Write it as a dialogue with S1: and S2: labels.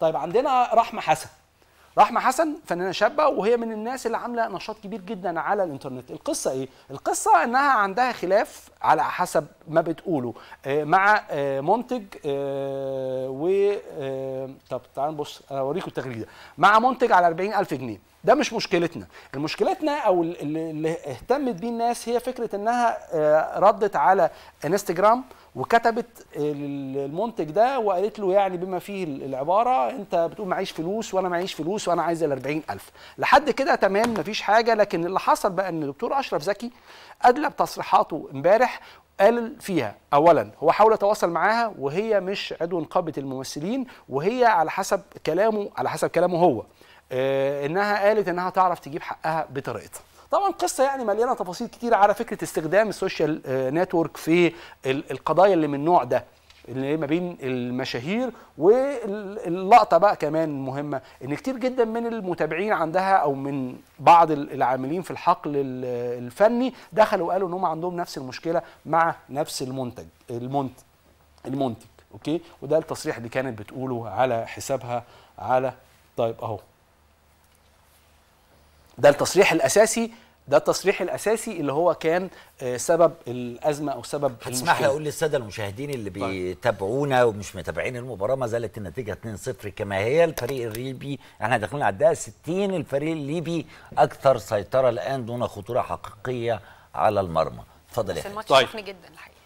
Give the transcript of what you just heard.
S1: طيب عندنا رحمه حسن رحمه حسن فنانه شابه وهي من الناس اللي عامله نشاط كبير جدا على الانترنت القصه ايه القصه انها عندها خلاف على حسب ما بتقوله آه، مع آه، منتج آه، و طب تعال بص انا اوريكم التغريده مع منتج على 40000 جنيه ده مش مشكلتنا مشكلتنا او اللي اهتمت بيه الناس هي فكره انها ردت على انستجرام وكتبت المنتج ده وقالت له يعني بما فيه العباره انت بتقول معيش فلوس وانا معيش فلوس وانا عايز ال 40000 لحد كده تمام مفيش حاجه لكن اللي حصل بقى ان الدكتور اشرف زكي ادلى بتصريحاته امبارح قال فيها اولا هو حاول يتواصل معاها وهي مش عضو نقابه الممثلين وهي على حسب كلامه على حسب كلامه هو آه، انها قالت انها تعرف تجيب حقها بطريقتها طبعا قصه يعني مليانه تفاصيل كتير على فكره استخدام السوشيال آه، نتورك في القضايا اللي من النوع ده اللي ما بين المشاهير واللقطه بقى كمان مهمه ان كتير جدا من المتابعين عندها او من بعض العاملين في الحقل الفني دخلوا وقالوا ان هم عندهم نفس المشكله مع نفس المنتج المنتج المنتج اوكي وده التصريح اللي كانت بتقوله على حسابها على طيب اهو ده التصريح الاساسي ده التصريح الاساسي اللي هو كان آه، سبب الازمه او سبب هتسمح لي اقول
S2: للساده المشاهدين اللي بيتابعونا ومش متابعين المباراه ما زالت النتيجه 2-0 كما هي الفريق الليبي احنا داخلين على الدقيقه 60 الفريق الليبي اكثر سيطره الان دون خطوره حقيقيه على المرمى اتفضل يا طيب.
S1: جدا الحقيقه